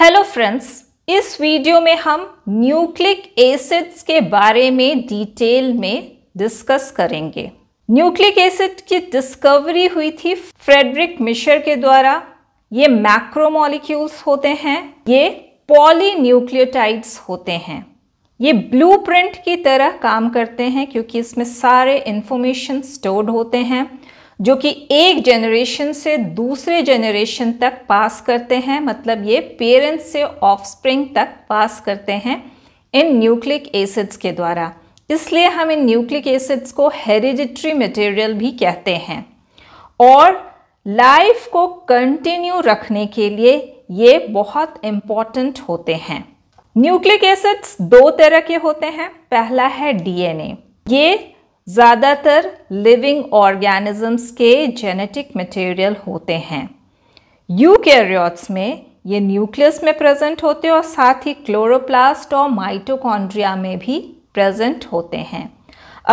hello friends इस video में हम न्यूक्लिक एसिड्स के बारे में डिटेल में डिस्कस करेंगे न्यूक्लिक एसिड की डिस्कवरी हुई थी फ्रेडरिक मिशर के द्वारा ये मैक्रोमोलिक्यूल्स होते हैं ये पॉलीन्यूक्लियोटाइड्स होते हैं ये ब्लूप्रिंट की तरह काम करते हैं क्योंकि इसमें सारे इन्फॉर्मेशन स्टोर्ड होते हैं जो कि एक जनरेशन से दूसरे जनरेशन तक पास करते हैं मतलब ये पेरेंट्स से ऑफस्प्रिंग तक पास करते हैं इन न्यूक्लिक एसिड्स के द्वारा इसलिए हम इन न्यूक्लिक एसिड्स को हेरिडिट्री मटेरियल भी कहते हैं और लाइफ को कंटिन्यू रखने के लिए ये बहुत इम्पॉर्टेंट होते हैं न्यूक्लिक एसिड्स दो तरह के होते हैं पहला है डीएनए ये ज़्यादातर लिविंग ऑर्गेनिजम्स के जेनेटिक मटेरियल होते हैं यूकैरियोट्स में ये न्यूक्लियस में प्रेजेंट होते हैं और साथ ही क्लोरोप्लास्ट और माइटोकॉन्ड्रिया में भी प्रेजेंट होते हैं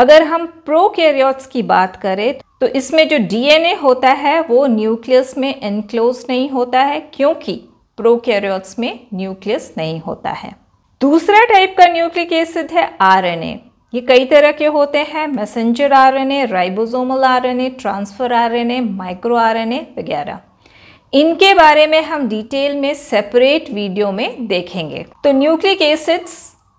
अगर हम प्रोकैरियोट्स की बात करें तो इसमें जो डीएनए होता है वो न्यूक्लियस में इनक्लोज नहीं होता है क्योंकि प्रोकैरियोट्स में न्यूक्लियस नहीं होता है दूसरा टाइप का न्यूक्लिक एसिड है आरएनए ये कई तरह के होते हैं messenger RNA, ribosomal RNA, transfer RNA, micro RNA वगैरह इनके बारे में हम डिटेल में सेपरेट वीडियो में देखेंगे तो न्यूक्लिक एसिड्स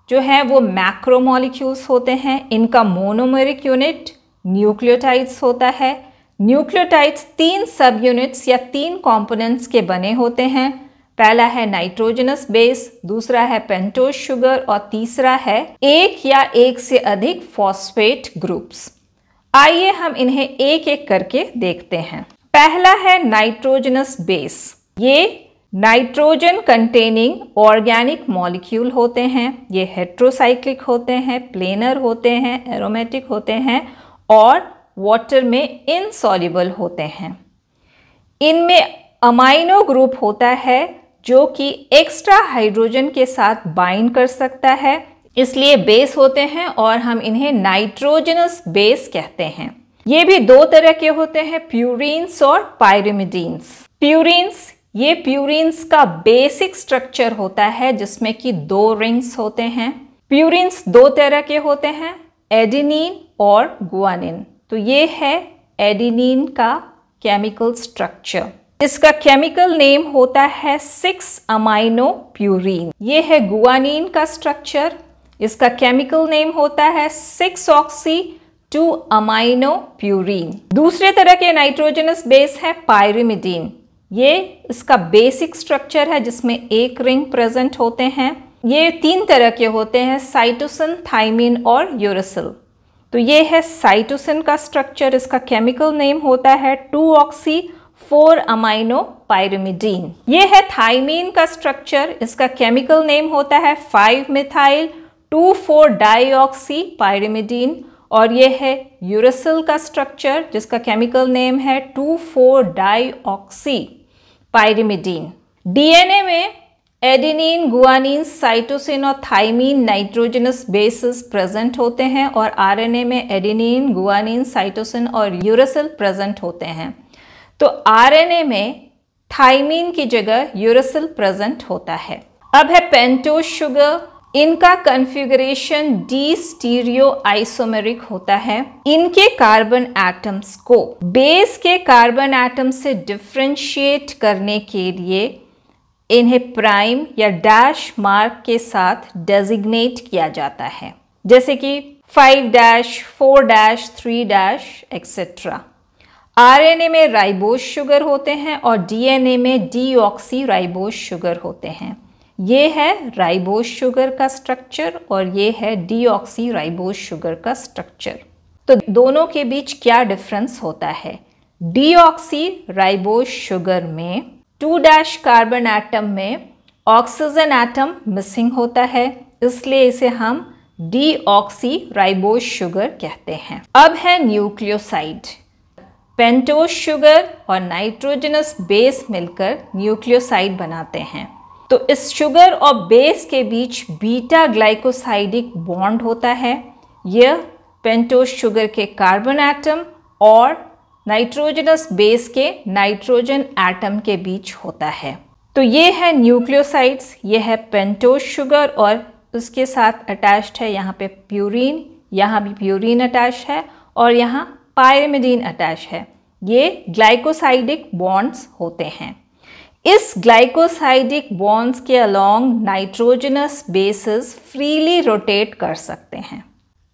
जो हैं वो मैक्रो मॉलिक्यूल्स होते हैं इनका मोनोमेरिक यूनिट न्यूक्लियोटाइड्स होता है न्यूक्लियोटाइड्स तीन सब यूनिट्स या तीन कॉम्पोनेंट्स के बने होते हैं पहला है नाइट्रोजनस बेस दूसरा है पेंटोज शुगर और तीसरा है एक या एक से अधिक फॉस्फेट ग्रुप्स आइए हम इन्हें एक एक करके देखते हैं पहला है नाइट्रोजनस बेस ये नाइट्रोजन कंटेनिंग ऑर्गेनिक मॉलिक्यूल होते हैं ये हेट्रोसाइक्लिक होते हैं प्लेनर होते हैं एरोमेटिक होते हैं और वाटर में इनसॉल्युबल होते हैं इनमें अमाइनो ग्रुप होता है जो कि एक्स्ट्रा हाइड्रोजन के साथ बाइंड कर सकता है इसलिए बेस होते हैं और हम इन्हें नाइट्रोजनस बेस कहते हैं ये भी दो तरह के होते हैं प्यूरिन्स और पायरिमिडीन्स प्यूरिन्स ये प्यूरिन्स का बेसिक स्ट्रक्चर होता है जिसमें कि दो रिंग्स होते हैं प्यूरिन्स दो तरह के होते हैं एडिनिन और गुआनिन तो ये है एडिनिन का केमिकल स्ट्रक्चर इसका केमिकल नेम होता है सिक्स अमाइनो प्यूरिन ये है गुआनिन का स्ट्रक्चर इसका केमिकल नेम होता है six oxy two amino purine दूसरे तरह के नाइट्रोजनस बेस है पायरिमिडीन ये इसका बेसिक स्ट्रक्चर है जिसमें एक रिंग प्रेजेंट होते हैं ये तीन तरह के होते हैं साइटोसिन थाइमिन और यूरोसिल तो ये है साइटोसिन का स्ट्रक्चर इसका केमिकल नेम होता है two oxy four amino pyrimidine ये है थाइमीन का स्ट्रक्चर इसका केमिकल नेम होता है five methyl two four dioxy pyrimidine और ये है यूरेसिल का स्ट्रक्चर जिसका केमिकल नेम है two four dioxy pyrimidine DNA में एडिनिन गुआनिन साइटोसिन और थाइमीन नाइट्रोजनस बेसिस प्रेजेंट होते हैं और आरएनए में एडिनिन गुआनिन साइटोसिन और यूरेसिल प्रेजेंट होते हैं तो आरएनए में थाइमीन की जगह यूरोसिल प्रेजेंट होता है अब है पेंटोज शुगर इनका कन्फिगरेशन डी स्टीरियो आइसोमेरिक होता है इनके कार्बन एटम्स को बेस के कार्बन एटम से डिफ्रेंशिएट करने के लिए इन्हें प्राइम या डैश मार्क के साथ डेजिग्नेट किया जाता है जैसे कि five dash four dash three dash etcetera RNA में राइबोस शुगर होते हैं और डीएनए में डी राइबोस शुगर होते हैं ये है राइबोस शुगर का स्ट्रक्चर और ये है डी राइबोस शुगर का स्ट्रक्चर तो दोनों के बीच क्या डिफरेंस होता है डी राइबोस शुगर में टू डैश कार्बन एटम में ऑक्सीजन एटम मिसिंग होता है इसलिए इसे हम डी राइबोस शुगर कहते हैं अब है न्यूक्लियोसाइड पेंटोस शुगर और नाइट्रोजनस बेस मिलकर न्यूक्लियोसाइड बनाते हैं तो इस शुगर और बेस के बीच बीटा ग्लाइकोसाइडिक बॉन्ड होता है यह पेंटोस शुगर के कार्बन एटम और नाइट्रोजनस बेस के नाइट्रोजन एटम के बीच होता है तो ये है न्यूक्लियोसाइड्स ये है पेंटोस शुगर और उसके साथ अटैच्ड है यहाँ पे प्यूरिन यहाँ भी प्यूरिन अटैच है और यहाँ पायरेमिडीन अटैच है ये ग्लाइकोसाइडिक बॉन्ड्स होते हैं इस ग्लाइकोसाइडिक बॉन्ड्स के along nitrogenous bases freely rotate कर सकते हैं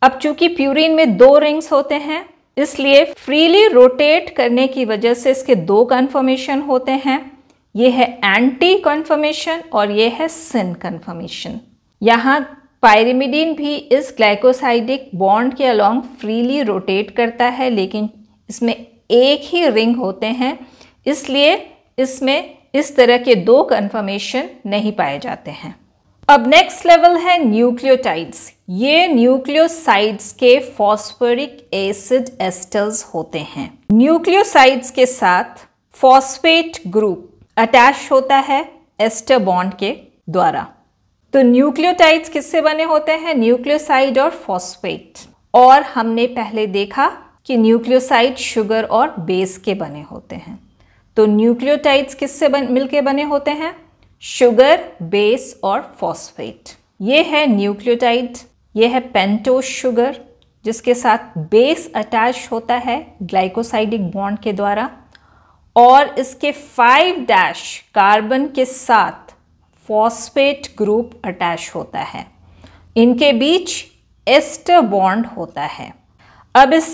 अब चूंकि प्यूरिन में दो रिंग्स होते हैं इसलिए फ्रीली रोटेट करने की वजह से इसके दो कन्फर्मेशन होते हैं ये है एंटी कन्फर्मेशन और ये है सिन कन्फर्मेशन यहाँ पायरिमिडिन भी इस ग्लाइकोसाइडिक बॉन्ड के अलोंग फ्रीली रोटेट करता है लेकिन इसमें एक ही रिंग होते हैं इसलिए इसमें इस तरह के दो कन्फर्मेशन नहीं पाए जाते हैं अब नेक्स्ट लेवल है न्यूक्लियोटाइड्स ये न्यूक्लियोसाइड्स के फॉस्फोरिक एसिड एस्टर्स होते हैं न्यूक्लियोसाइड्स के साथ फॉस्फेट ग्रुप अटैच होता है एस्टर बॉन्ड के द्वारा तो न्यूक्लियोटाइड्स किससे बने होते हैं न्यूक्लियोसाइड और फॉस्फेट और हमने पहले देखा कि न्यूक्लियोसाइड शुगर और बेस के बने होते हैं तो न्यूक्लियोटाइड्स किससे बन मिलके बने होते हैं शुगर बेस और फॉस्फेट ये है न्यूक्लियोटाइड ये है पेंटोस शुगर जिसके साथ बेस अटैच होता है ग्लाइकोसाइडिक बॉन्ड के द्वारा और इसके फाइव डैश कार्बन के साथ फॉस्फेट ग्रुप अटैच होता है इनके बीच एस्टर बॉन्ड होता है अब इस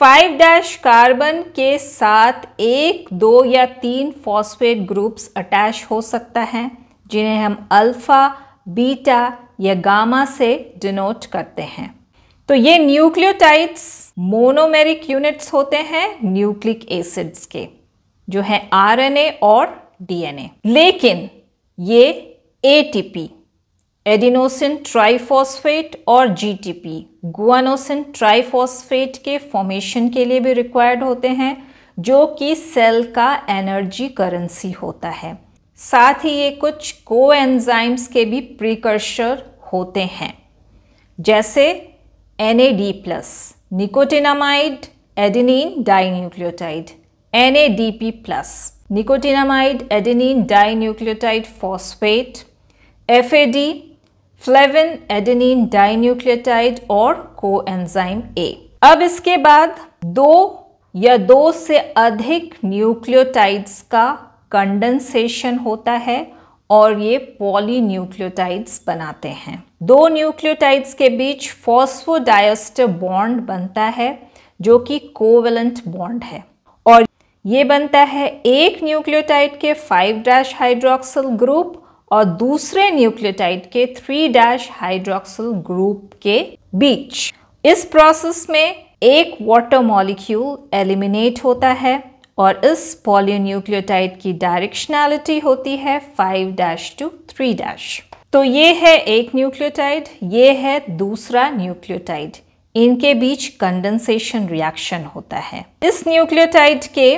फाइव डैश कार्बन के साथ एक दो या तीन फॉस्फेट ग्रुप्स अटैच हो सकता है जिन्हें हम अल्फ़ा बीटा या गामा से डिनोट करते हैं तो ये न्यूक्लियोटाइड्स मोनोमेरिक यूनिट्स होते हैं न्यूक्लिक एसिड्स के जो है आरएनए और डीएनए लेकिन ये एटीपी एडिनोसिन ट्राइफॉस्फेट और जीटीपी गुआनोसिन ट्राइफॉस्फेट के फॉर्मेशन के लिए भी रिक्वायर्ड होते हैं जो कि सेल का एनर्जी करेंसी होता है साथ ही ये कुछ को एनजाइम्स के भी प्रिकर्शर होते हैं जैसे N A D plus nicotinamide adenine dinucleotide N A D P plus nicotinamide adenine dinucleotide phosphate F A D flavin adenine dinucleotide और को एंजाइम ए अब इसके बाद दो या दो से अधिक न्यूक्लियोटाइड्स का कंडेंसेशन होता है और ये पॉलीन्यूक्लियोटाइड्स बनाते हैं दो न्यूक्लियोटाइड्स के बीच फॉस्फोडायस्टर बॉन्ड बनता है जो कि कोवेलेंट बॉन्ड है ये बनता है एक न्यूक्लियोटाइड के फाइव डैश हाइड्रोक्सल ग्रुप और दूसरे न्यूक्लियोटाइड के थ्री डैश हाइड्रोक्सल ग्रुप के बीच इस प्रोसेस में एक वाटर मॉलिक्यूल एलिमिनेट होता है और इस पॉलियोन्यूक्लियोटाइड की डायरेक्शनैलिटी होती है five dash to three dash तो ये है एक न्यूक्लियोटाइड ये है दूसरा न्यूक्लियोटाइड इनके बीच कंडेंसेशन रिएक्शन होता है इस न्यूक्लियोटाइड के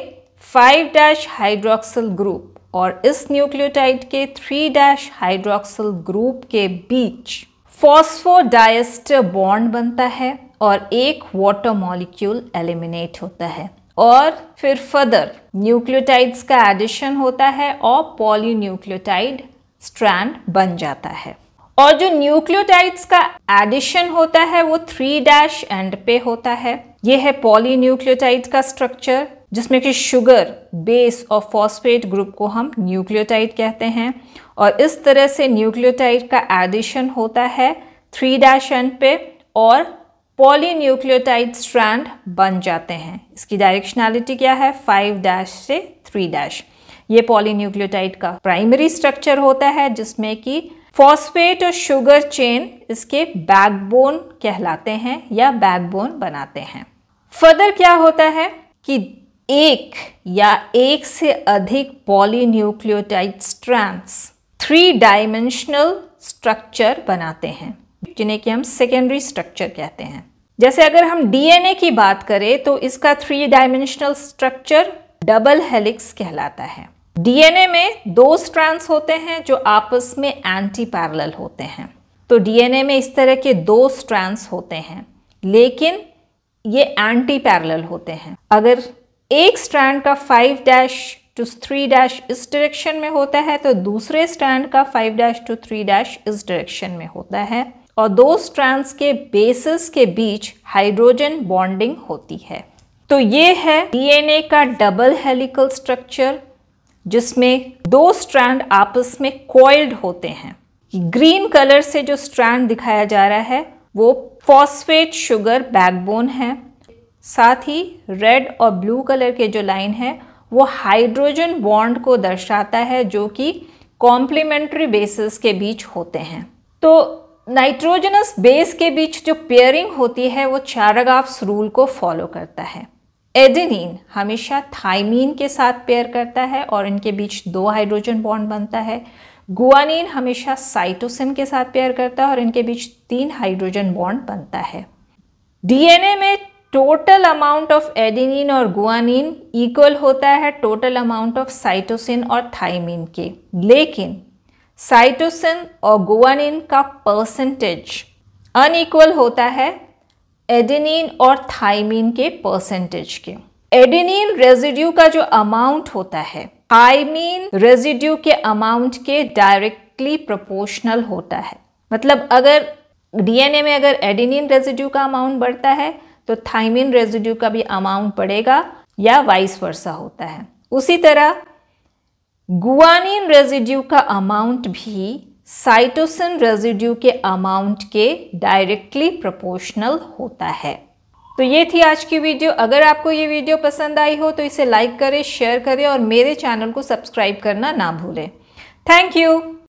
5 डैश हाइड्रोक्सिल ग्रुप और इस न्यूक्लियोटाइड के 3 डैश हाइड्रोक्सिल ग्रुप के बीच फॉस्फोडाइस्टर बॉन्ड बनता है और एक वाटर मॉलिक्यूल एलिमिनेट होता है और फिर फर्दर न्यूक्लियोटाइड्स का एडिशन होता है और न्यूक्लियोटाइड स्ट्रैंड बन जाता है और जो न्यूक्लियोटाइड्स का एडिशन होता है वो थ्री डैश एंड पे होता है ये है पॉली न्यूक्लियोटाइड का स्ट्रक्चर जिसमें कि शुगर बेस और फॉस्फेट ग्रुप को हम न्यूक्लियोटाइड कहते हैं और इस तरह से न्यूक्लियोटाइड का एडिशन होता है थ्री डैश एंड पे और पॉलीन्यूक्लियोटाइड स्ट्रैंड बन जाते हैं इसकी डायरेक्शनैलिटी क्या है फाइव डैश से थ्री डैश ये पॉली न्यूक्लियोटाइड का प्राइमरी स्ट्रक्चर होता है जिसमें कि फॉस्फेट और शुगर चेन इसके बैकबोन कहलाते हैं या बैकबोन बनाते हैं फर्दर क्या होता है कि एक या एक से अधिक polynucleotide strands three dimensional structure बनाते हैं जिन्हें कि हम सेकेंडरी स्ट्रक्चर कहते हैं जैसे अगर हम डीएनए की बात करें तो इसका three dimensional structure double helix कहलाता है डीएनए में दो स्ट्रैंड्स होते हैं जो आपस में एंटी पैरल होते हैं तो डीएनए में इस तरह के दो स्ट्रैंड्स होते हैं लेकिन ये एंटी पैरल होते हैं अगर एक स्ट्रैंड का five dash to three dash इस डायरेक्शन में होता है तो दूसरे स्ट्रैंड का five dash to three dash इस डायरेक्शन में होता है और दो स्ट्रैंड्स के बेसिस के बीच हाइड्रोजन बॉन्डिंग होती है तो ये है डीएनए का डबल हेलिकल स्ट्रक्चर जिसमें दो स्ट्रैंड आपस में कॉइल्ड होते हैं ग्रीन कलर से जो स्ट्रैंड दिखाया जा रहा है वो फॉस्फेट शुगर बैकबोन है साथ ही रेड और ब्लू कलर के जो लाइन है वो हाइड्रोजन बॉन्ड को दर्शाता है जो कि कॉम्प्लीमेंट्री बेसिस के बीच होते हैं तो नाइट्रोजनस बेस के बीच जो पेयरिंग होती है वो चारागाफ्स रूल को फॉलो करता है एडेनिन हमेशा थाइमिन के साथ पेयर करता है और इनके बीच दो हाइड्रोजन बॉन्ड बनता है गुआनिन हमेशा साइटोसिन के साथ पेयर करता है और इनके बीच तीन हाइड्रोजन बॉन्ड बनता है डीएनए में टोटल अमाउंट ऑफ एडेनिन और गुआनिन इक्वल होता है टोटल अमाउंट ऑफ साइटोसिन और थाइमिन के लेकिन साइटोसिन और गुआनिन का परसेंटेज अनइक्वल होता है एडेनिन और थाइमिन के परसेंटेज के एडेनिन रेजिड्यू का जो अमाउंट होता है थाइमिन रेजिड्यू के अमाउंट के डायरेक्टली प्रोपोर्शनल होता है मतलब अगर डीएनए में अगर एडेनिन रेजिड्यू का अमाउंट बढ़ता है तो थाइमिन रेजिड्यू का भी अमाउंट बढ़ेगा या वाइस वर्षा होता है उसी तरह गुआनिन रेजिड्यू का अमाउंट भी साइटोसिन रेजिड्यू के अमाउंट के डायरेक्टली प्रोपोर्शनल होता है तो ये थी आज की वीडियो अगर आपको ये वीडियो पसंद आई हो तो इसे लाइक करें शेयर करें और मेरे चैनल को सब्सक्राइब करना ना भूलें थैंक यू